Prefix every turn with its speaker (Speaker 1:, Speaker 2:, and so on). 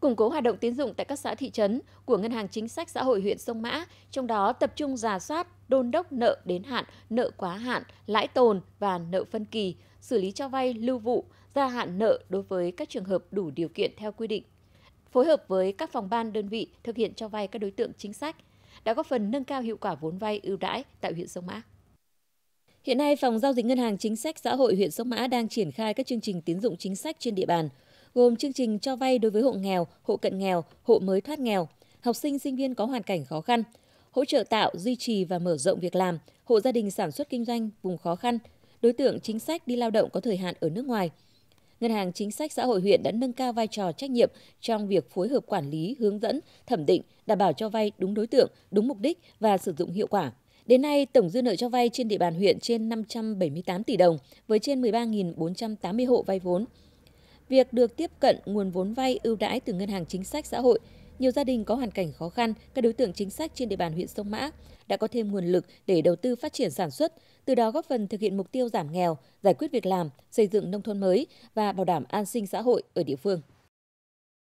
Speaker 1: củng cố hoạt động tín dụng tại các xã thị trấn của Ngân hàng Chính sách Xã hội huyện Sông Mã, trong đó tập trung giả soát, đôn đốc nợ đến hạn, nợ quá hạn, lãi tồn và nợ phân kỳ, xử lý cho vay lưu vụ, gia hạn nợ đối với các trường hợp đủ điều kiện theo quy định. Phối hợp với các phòng ban đơn vị thực hiện cho vay các đối tượng chính sách đã góp phần nâng cao hiệu quả vốn vay ưu đãi tại huyện Sông Mã. Hiện nay, Phòng Giao dịch Ngân hàng Chính sách Xã hội huyện Sông Mã đang triển khai các chương trình tín dụng chính sách trên địa bàn – gồm chương trình cho vay đối với hộ nghèo, hộ cận nghèo, hộ mới thoát nghèo, học sinh sinh viên có hoàn cảnh khó khăn, hỗ trợ tạo, duy trì và mở rộng việc làm, hộ gia đình sản xuất kinh doanh vùng khó khăn, đối tượng chính sách đi lao động có thời hạn ở nước ngoài. Ngân hàng Chính sách Xã hội huyện đã nâng cao vai trò trách nhiệm trong việc phối hợp quản lý, hướng dẫn, thẩm định, đảm bảo cho vay đúng đối tượng, đúng mục đích và sử dụng hiệu quả. Đến nay, tổng dư nợ cho vay trên địa bàn huyện trên 578 tỷ đồng với trên 13.480 hộ vay vốn. Việc được tiếp cận nguồn vốn vay ưu đãi từ Ngân hàng Chính sách Xã hội, nhiều gia đình có hoàn cảnh khó khăn, các đối tượng chính sách trên địa bàn huyện Sông Mã đã có thêm nguồn lực để đầu tư phát triển sản xuất, từ đó góp phần thực hiện mục tiêu giảm nghèo, giải quyết việc làm, xây dựng nông thôn mới và bảo đảm an sinh xã hội ở địa phương.